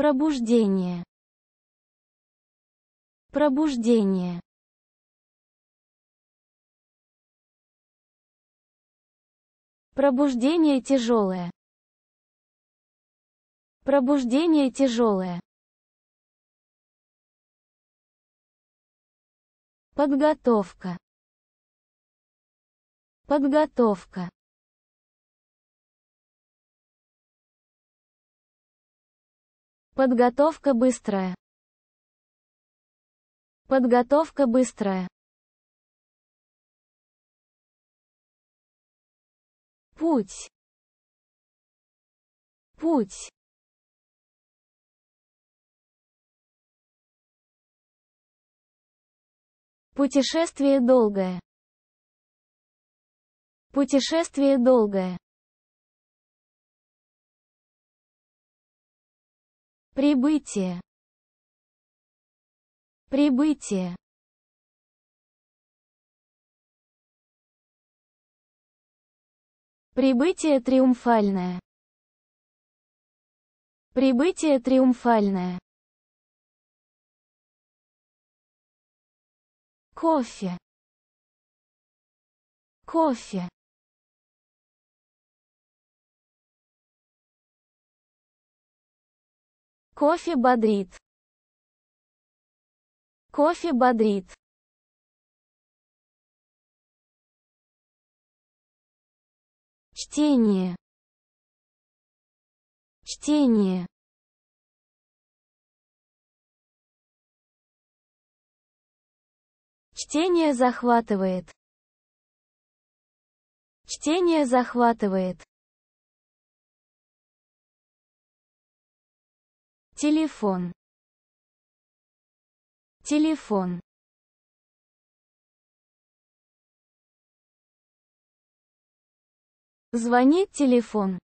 Пробуждение. Пробуждение. Пробуждение тяжелое. Пробуждение тяжелое. Подготовка. Подготовка. Подготовка быстрая. Подготовка быстрая. Путь. Путь. Путешествие долгое. Путешествие долгое. Прибытие. Прибытие. Прибытие триумфальное. Прибытие триумфальное. Кофе. Кофе. Кофе бодрит. Кофе бодрит. Чтение. Чтение. Чтение захватывает. Чтение захватывает. телефон телефон звонит телефон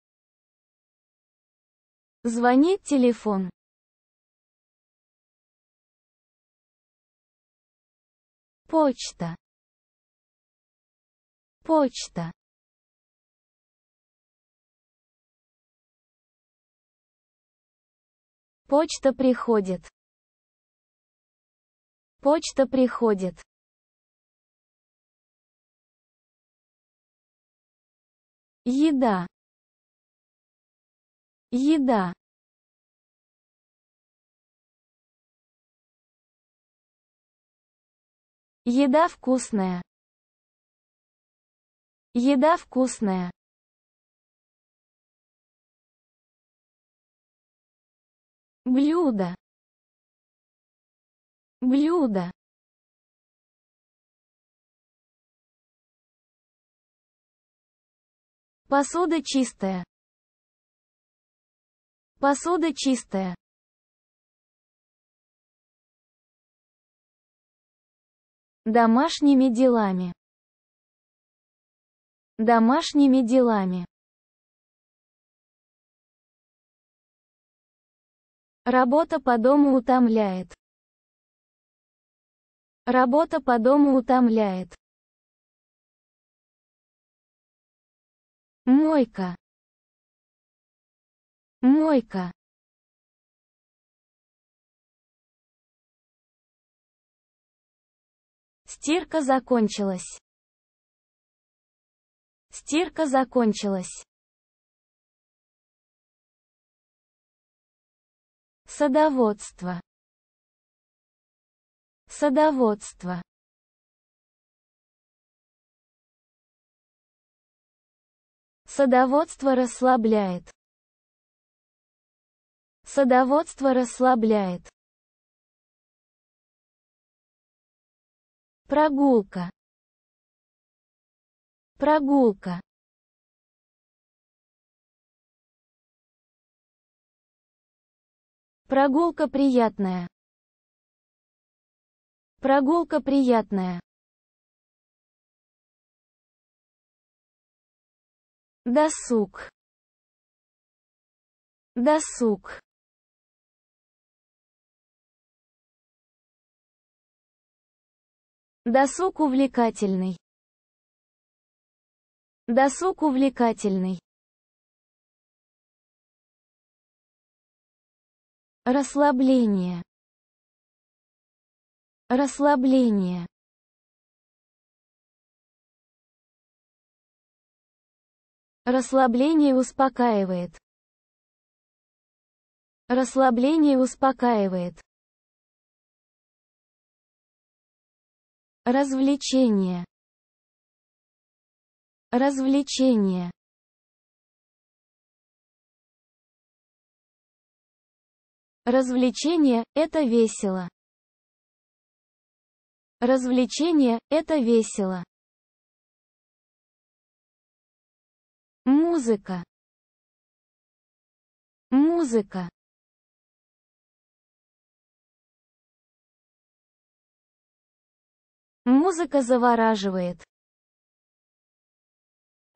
звонит телефон почта почта Почта приходит. Почта приходит. Еда. Еда. Еда вкусная. Еда вкусная. блюдо блюдо посуда чистая посуда чистая домашними делами домашними делами Работа по дому утомляет. Работа по дому утомляет. Мойка. Мойка. Стирка закончилась. Стирка закончилась. Садоводство. Садоводство. Садоводство расслабляет. Садоводство расслабляет. Прогулка. Прогулка. Прогулка приятная. Прогулка приятная. Досуг. Досуг. Досуг увлекательный. Досуг увлекательный. Расслабление. Расслабление. Расслабление успокаивает. Расслабление успокаивает. Развлечение. Развлечение. Развлечение – это весело. Развлечение – это весело. Музыка. Музыка. Музыка завораживает.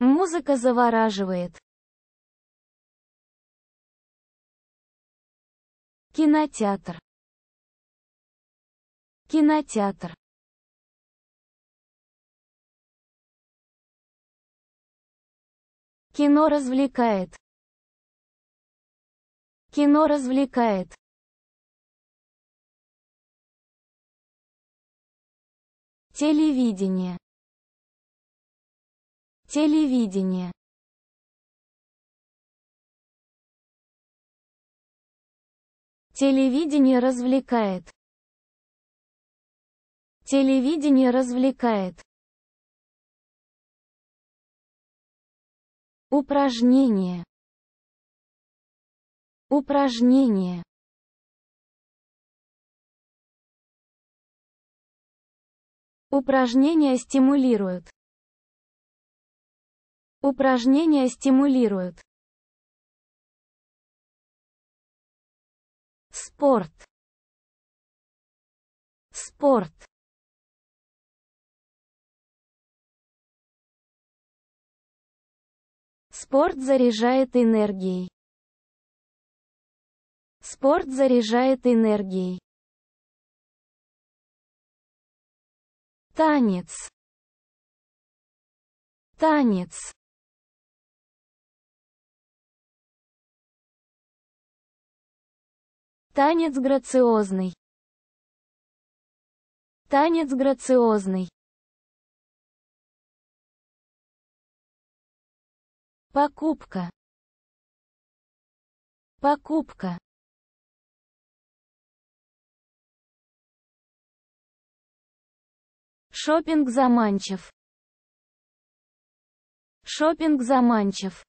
Музыка завораживает. кинотеатр кинотеатр кино развлекает кино развлекает телевидение телевидение Телевидение развлекает. Телевидение развлекает. Упражнение. Упражнение. Упражнения стимулируют. Упражнения стимулируют. спорт спорт спорт заряжает энергией спорт заряжает энергией танец танец Танец грациозный. Танец грациозный. Покупка. Покупка. Шопинг заманчив. Шопинг заманчив.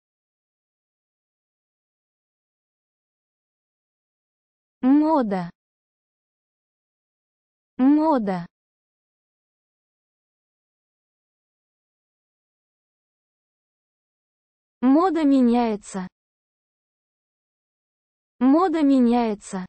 мода мода мода меняется мода меняется